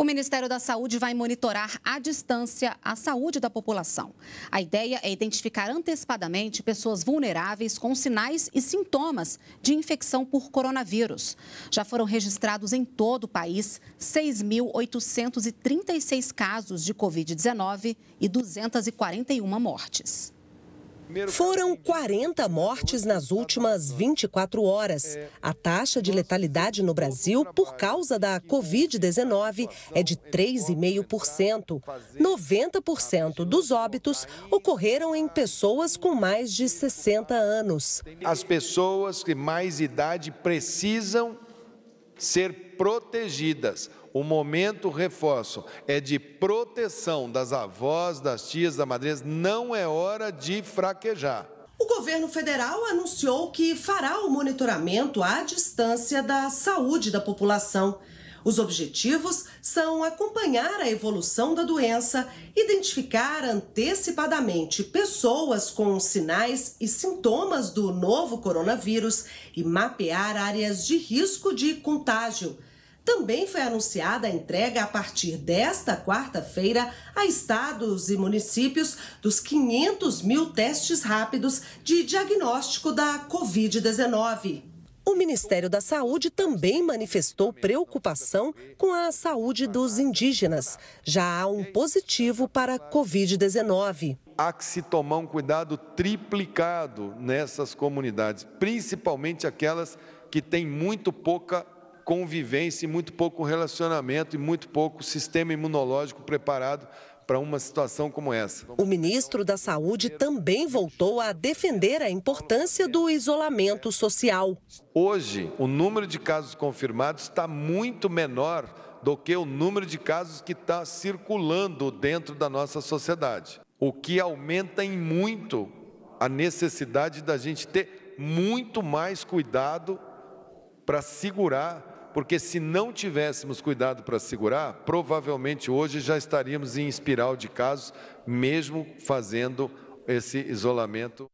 O Ministério da Saúde vai monitorar à distância a saúde da população. A ideia é identificar antecipadamente pessoas vulneráveis com sinais e sintomas de infecção por coronavírus. Já foram registrados em todo o país 6.836 casos de Covid-19 e 241 mortes. Foram 40 mortes nas últimas 24 horas. A taxa de letalidade no Brasil por causa da Covid-19 é de 3,5%. 90% dos óbitos ocorreram em pessoas com mais de 60 anos. As pessoas que mais idade precisam ser protegidas. O momento, reforço, é de proteção das avós, das tias, das madres. Não é hora de fraquejar. O governo federal anunciou que fará o monitoramento à distância da saúde da população. Os objetivos são acompanhar a evolução da doença, identificar antecipadamente pessoas com sinais e sintomas do novo coronavírus e mapear áreas de risco de contágio. Também foi anunciada a entrega a partir desta quarta-feira a estados e municípios dos 500 mil testes rápidos de diagnóstico da Covid-19. O Ministério da Saúde também manifestou preocupação com a saúde dos indígenas. Já há um positivo para Covid-19. Há que se tomar um cuidado triplicado nessas comunidades, principalmente aquelas que têm muito pouca convivência, muito pouco relacionamento e muito pouco sistema imunológico preparado para uma situação como essa. O ministro da Saúde também voltou a defender a importância do isolamento social. Hoje, o número de casos confirmados está muito menor do que o número de casos que está circulando dentro da nossa sociedade, o que aumenta em muito a necessidade da gente ter muito mais cuidado para segurar porque se não tivéssemos cuidado para segurar, provavelmente hoje já estaríamos em espiral de casos, mesmo fazendo esse isolamento.